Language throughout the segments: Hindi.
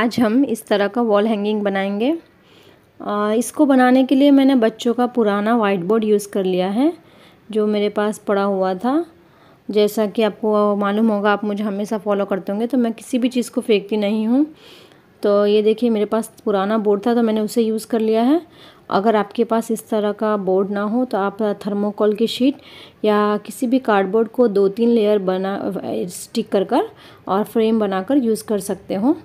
आज हम इस तरह का वॉल हैंगिंग बनाएंगे इसको बनाने के लिए मैंने बच्चों का पुराना वाइट बोर्ड यूज़ कर लिया है जो मेरे पास पड़ा हुआ था जैसा कि आपको मालूम होगा आप मुझे हमेशा फॉलो करते होंगे तो मैं किसी भी चीज़ को फेंकती नहीं हूँ तो ये देखिए मेरे पास पुराना बोर्ड था तो मैंने उसे यूज़ कर लिया है अगर आपके पास इस तरह का बोर्ड ना हो तो आप थर्मोकॉल की शीट या किसी भी कार्डबोर्ड को दो तीन लेयर बना स्टिक कर कर और फ्रेम बनाकर यूज़ कर सकते हो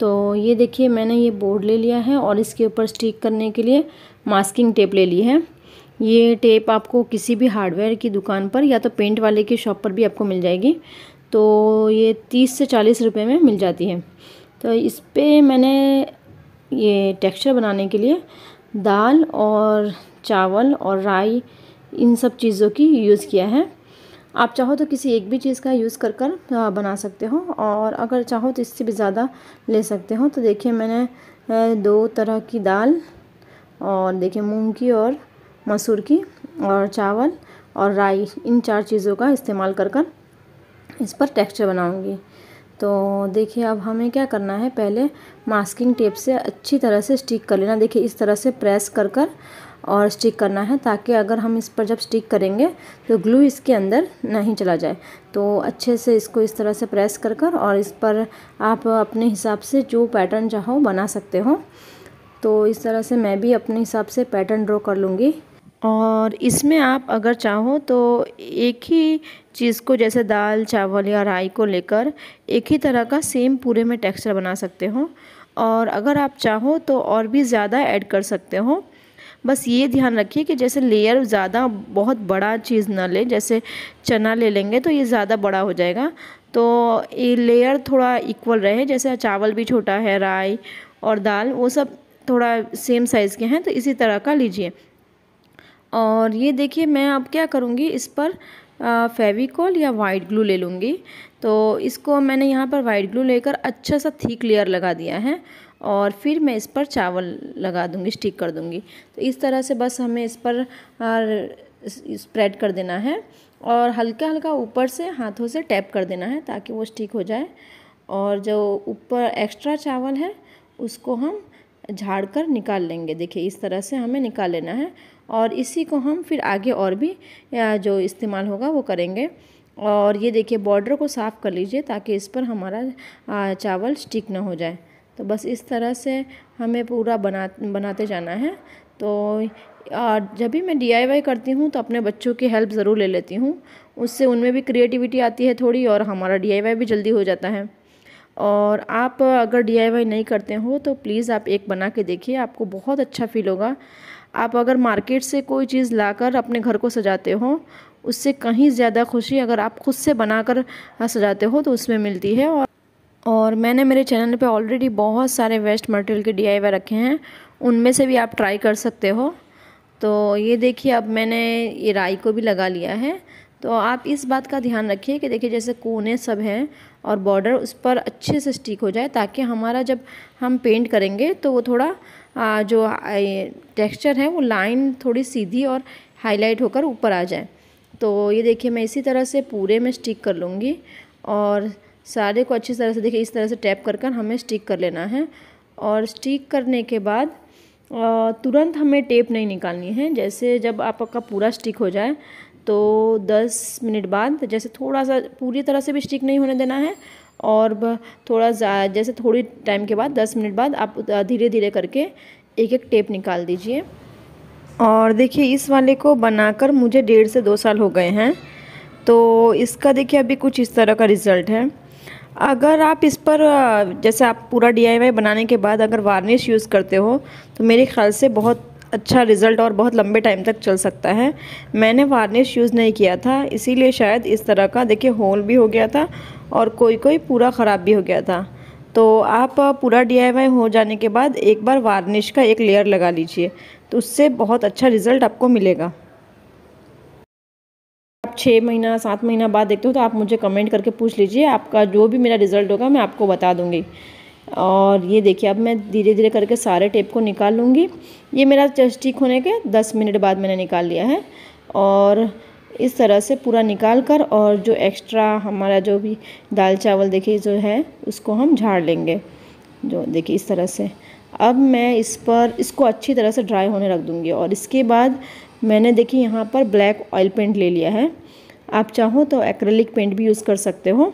तो ये देखिए मैंने ये बोर्ड ले लिया है और इसके ऊपर स्टिक करने के लिए मास्किंग टेप ले ली है ये टेप आपको किसी भी हार्डवेयर की दुकान पर या तो पेंट वाले की शॉप पर भी आपको मिल जाएगी तो ये तीस से चालीस रुपये में मिल जाती है तो इस पर मैंने ये टेक्सचर बनाने के लिए दाल और चावल और राई इन सब चीज़ों की यूज़ किया है आप चाहो तो किसी एक भी चीज़ का यूज़ कर कर बना सकते हो और अगर चाहो तो इससे भी ज़्यादा ले सकते हो तो देखिए मैंने दो तरह की दाल और देखिए मूंग की और मसूर की और चावल और राई इन चार चीज़ों का इस्तेमाल कर कर इस पर टेक्सचर बनाऊंगी तो देखिए अब हमें क्या करना है पहले मास्किंग टेप से अच्छी तरह से स्टिक कर लेना देखिए इस तरह से प्रेस कर कर और स्टिक करना है ताकि अगर हम इस पर जब स्टिक करेंगे तो ग्लू इसके अंदर नहीं चला जाए तो अच्छे से इसको इस तरह से प्रेस कर कर और इस पर आप अपने हिसाब से जो पैटर्न चाहो बना सकते हो तो इस तरह से मैं भी अपने हिसाब से पैटर्न ड्रॉ कर लूँगी और इसमें आप अगर चाहो तो एक ही चीज़ को जैसे दाल चावल या राई को लेकर एक ही तरह का सेम पूरे में टेक्सचर बना सकते हो और अगर आप चाहो तो और भी ज़्यादा ऐड कर सकते हो बस ये ध्यान रखिए कि जैसे लेयर ज़्यादा बहुत बड़ा चीज़ ना ले जैसे चना ले लेंगे तो ये ज़्यादा बड़ा हो जाएगा तो ये लेयर थोड़ा इक्वल रहे जैसे चावल भी छोटा है राई और दाल वो सब थोड़ा सेम साइज़ के हैं तो इसी तरह का लीजिए और ये देखिए मैं अब क्या करूँगी इस पर फेविकॉल या वाइट ग्लू ले लूँगी तो इसको मैंने यहाँ पर वाइट ग्लू लेकर अच्छा सा थीक लेयर लगा दिया है और फिर मैं इस पर चावल लगा दूँगी स्टिक कर दूँगी तो इस तरह से बस हमें इस पर स्प्रेड कर देना है और हल्का हल्का ऊपर से हाथों से टैप कर देना है ताकि वो स्टिक हो जाए और जो ऊपर एक्स्ट्रा चावल है उसको हम झाड़ कर निकाल लेंगे देखिए इस तरह से हमें निकाल लेना है और इसी को हम फिर आगे और भी जो इस्तेमाल होगा वो करेंगे और ये देखिए बॉर्डर को साफ़ कर लीजिए ताकि इस पर हमारा चावल स्टिक ना हो जाए तो बस इस तरह से हमें पूरा बना बनाते जाना है तो जब भी मैं डी करती हूँ तो अपने बच्चों की हेल्प ज़रूर ले लेती हूँ उससे उनमें भी क्रिएटिविटी आती है थोड़ी और हमारा डी भी जल्दी हो जाता है और आप अगर डी नहीं करते हो तो प्लीज़ आप एक बना के देखिए आपको बहुत अच्छा फील होगा आप अगर मार्केट से कोई चीज़ लाकर अपने घर को सजाते हो उससे कहीं ज़्यादा खुशी अगर आप खुद से बनाकर सजाते हो तो उसमें मिलती है और और मैंने मेरे चैनल पे ऑलरेडी बहुत सारे वेस्ट मटेरियल के डी रखे हैं उनमें से भी आप ट्राई कर सकते हो तो ये देखिए अब मैंने ये राई को भी लगा लिया है तो आप इस बात का ध्यान रखिए कि देखिए जैसे कोने सब हैं और बॉर्डर उस पर अच्छे से स्टिक हो जाए ताकि हमारा जब हम पेंट करेंगे तो वो थोड़ा जो टेक्सचर है वो लाइन थोड़ी सीधी और हाईलाइट होकर ऊपर आ जाए तो ये देखिए मैं इसी तरह से पूरे में स्टिक कर लूँगी और सारे को अच्छी तरह से देखिए इस तरह से टैप कर कर हमें स्टिक कर लेना है और स्टिक करने के बाद तुरंत हमें टेप नहीं निकालनी है जैसे जब आपका पूरा स्टिक हो जाए तो 10 मिनट बाद जैसे थोड़ा सा पूरी तरह से भी स्टिक नहीं होने देना है और थोड़ा सा जैसे थोड़ी टाइम के बाद दस मिनट बाद आप धीरे धीरे करके एक एक टेप निकाल दीजिए और देखिए इस वाले को बनाकर मुझे डेढ़ से दो साल हो गए हैं तो इसका देखिए अभी कुछ इस तरह का रिज़ल्ट है अगर आप इस पर जैसे आप पूरा डी बनाने के बाद अगर वार्निश यूज़ करते हो तो मेरे ख्याल से बहुत अच्छा रिज़ल्ट और बहुत लंबे टाइम तक चल सकता है मैंने वार्निश यूज़ नहीं किया था इसीलिए शायद इस तरह का देखिए होल भी हो गया था और कोई कोई पूरा ख़राब भी हो गया था तो आप पूरा डी हो जाने के बाद एक बार वार्निश का एक लेयर लगा लीजिए तो उससे बहुत अच्छा रिज़ल्ट आपको मिलेगा आप छः महीना सात महीना बाद देखते हो तो आप मुझे कमेंट करके पूछ लीजिए आपका जो भी मेरा रिज़ल्ट होगा मैं आपको बता दूँगी और ये देखिए अब मैं धीरे धीरे करके सारे टेप को निकाल लूँगी ये मेरा चेस्ट ठीक होने के दस मिनट बाद मैंने निकाल लिया है और इस तरह से पूरा निकाल कर और जो एक्स्ट्रा हमारा जो भी दाल चावल देखिए जो है उसको हम झाड़ लेंगे जो देखिए इस तरह से अब मैं इस पर इसको अच्छी तरह से ड्राई होने रख दूँगी और इसके बाद मैंने देखिए यहाँ पर ब्लैक ऑयल पेंट ले लिया है आप चाहो तो एक्रेलिक पेंट भी यूज़ कर सकते हो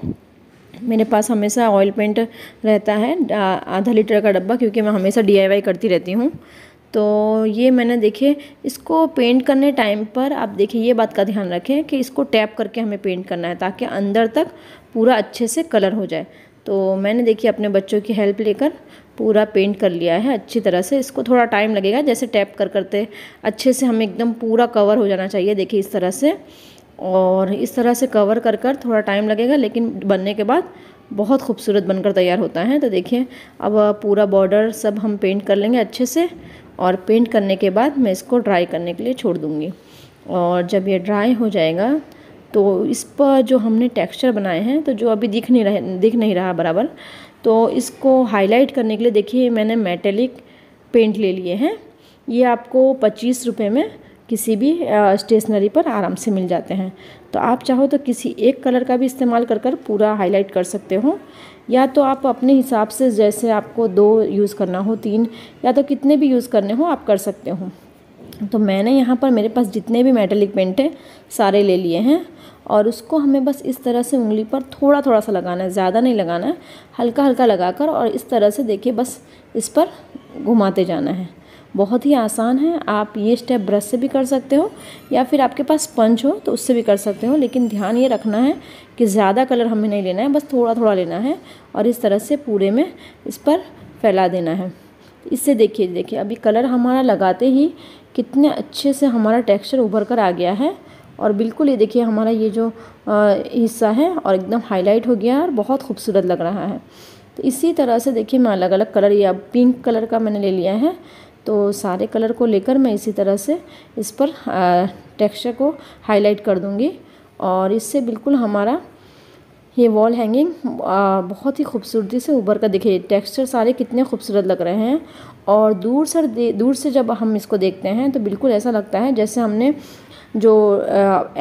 मेरे पास हमेशा ऑयल पेंट रहता है आधा लीटर का डब्बा क्योंकि मैं हमेशा डी करती रहती हूँ तो ये मैंने देखे इसको पेंट करने टाइम पर आप देखिए ये बात का ध्यान रखें कि इसको टैप करके हमें पेंट करना है ताकि अंदर तक पूरा अच्छे से कलर हो जाए तो मैंने देखिए अपने बच्चों की हेल्प लेकर पूरा पेंट कर लिया है अच्छी तरह से इसको थोड़ा टाइम लगेगा जैसे टैप कर करते अच्छे से हमें एकदम पूरा कवर हो जाना चाहिए देखिए इस तरह से और इस तरह से कवर कर कर थोड़ा टाइम लगेगा लेकिन बनने के बाद बहुत खूबसूरत बनकर तैयार होता है तो देखिए अब पूरा बॉर्डर सब हम पेंट कर लेंगे अच्छे से और पेंट करने के बाद मैं इसको ड्राई करने के लिए छोड़ दूँगी और जब ये ड्राई हो जाएगा तो इस पर जो हमने टेक्सचर बनाए हैं तो जो अभी दिख नहीं रहे दिख नहीं रहा बराबर तो इसको हाईलाइट करने के लिए देखिए मैंने मेटेलिक पेंट ले लिए हैं ये आपको पच्चीस रुपये में किसी भी स्टेशनरी पर आराम से मिल जाते हैं तो आप चाहो तो किसी एक कलर का भी इस्तेमाल कर कर पूरा हाईलाइट कर सकते हो या तो आप अपने हिसाब से जैसे आपको दो यूज़ करना हो तीन या तो कितने भी यूज़ करने हो आप कर सकते हो तो मैंने यहाँ पर मेरे पास जितने भी मेटेलिक पेंट हैं सारे ले लिए हैं और उसको हमें बस इस तरह से उंगली पर थोड़ा थोड़ा सा लगाना है ज़्यादा नहीं लगाना है हल्का हल्का लगाकर और इस तरह से देखिए बस इस पर घुमाते जाना है बहुत ही आसान है आप ये स्टेप ब्रश से भी कर सकते हो या फिर आपके पास स्पंज हो तो उससे भी कर सकते हो लेकिन ध्यान ये रखना है कि ज़्यादा कलर हमें नहीं लेना है बस थोड़ा थोड़ा लेना है और इस तरह से पूरे में इस पर फैला देना है इससे देखिए देखिए अभी कलर हमारा लगाते ही कितने अच्छे से हमारा टेक्स्चर उभर कर आ गया है और बिल्कुल ये देखिए हमारा ये जो हिस्सा है और एकदम हाईलाइट हो गया है और बहुत खूबसूरत लग रहा है तो इसी तरह से देखिए मैं अलग अलग कलर या पिंक कलर का मैंने ले लिया है तो सारे कलर को लेकर मैं इसी तरह से इस पर टेक्सचर को हाईलाइट कर दूँगी और इससे बिल्कुल हमारा ये वॉल हैंगिंग बहुत ही खूबसूरती से उभर कर दिखे टेक्सचर सारे कितने खूबसूरत लग रहे हैं और दूर से दूर से जब हम इसको देखते हैं तो बिल्कुल ऐसा लगता है जैसे हमने जो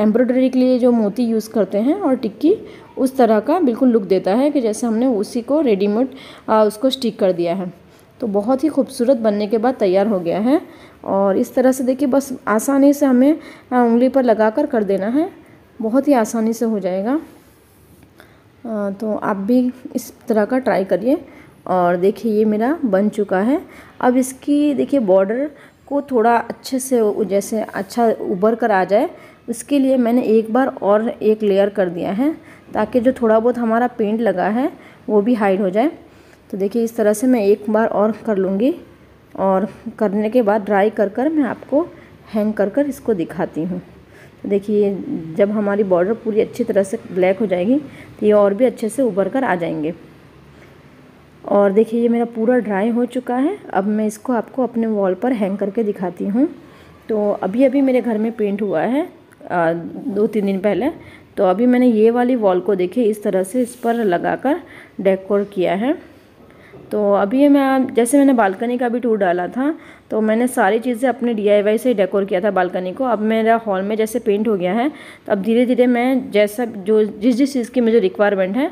एम्ब्रॉयडरी के लिए जो मोती यूज़ करते हैं और टिक्की उस तरह का बिल्कुल लुक देता है कि जैसे हमने उसी को रेडीमेड उसको स्टिक कर दिया है तो बहुत ही खूबसूरत बनने के बाद तैयार हो गया है और इस तरह से देखिए बस आसानी से हमें उंगली पर लगा कर कर देना है बहुत ही आसानी से हो जाएगा तो आप भी इस तरह का ट्राई करिए और देखिए ये मेरा बन चुका है अब इसकी देखिए बॉर्डर को थोड़ा अच्छे से जैसे अच्छा उभर कर आ जाए उसके लिए मैंने एक बार और एक लेयर कर दिया है ताकि जो थोड़ा बहुत हमारा पेंट लगा है वो भी हाइड हो जाए तो देखिए इस तरह से मैं एक बार और कर लूँगी और करने के बाद ड्राई कर कर मैं आपको हैंग कर कर इसको दिखाती हूँ तो देखिए जब हमारी बॉर्डर पूरी अच्छी तरह से ब्लैक हो जाएगी तो ये और भी अच्छे से उभर कर आ जाएंगे और देखिए ये मेरा पूरा ड्राई हो चुका है अब मैं इसको आपको अपने वॉल पर हैंग करके दिखाती हूँ तो अभी अभी मेरे घर में पेंट हुआ है आ, दो तीन दिन पहले तो अभी मैंने ये वाली वॉल को देखिए इस तरह से इस पर लगाकर डेकोर किया है तो अभी मैं जैसे मैंने बालकनी का भी टूर डाला था तो मैंने सारी चीज़ें अपने डी से डेकोर किया था बालकनी को अब मेरा हॉल में जैसे पेंट हो गया है तो अब धीरे धीरे मैं जैसा जो जिस जिस चीज़ की मुझे रिक्वायरमेंट है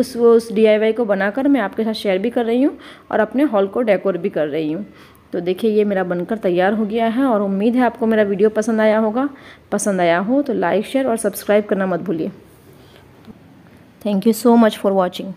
उस वो उस डी को बनाकर मैं आपके साथ शेयर भी कर रही हूँ और अपने हॉल को डेकोर भी कर रही हूँ तो देखिए ये मेरा बनकर तैयार हो गया है और उम्मीद है आपको मेरा वीडियो पसंद आया होगा पसंद आया हो तो लाइक शेयर और सब्सक्राइब करना मत भूलिए thank you so much for watching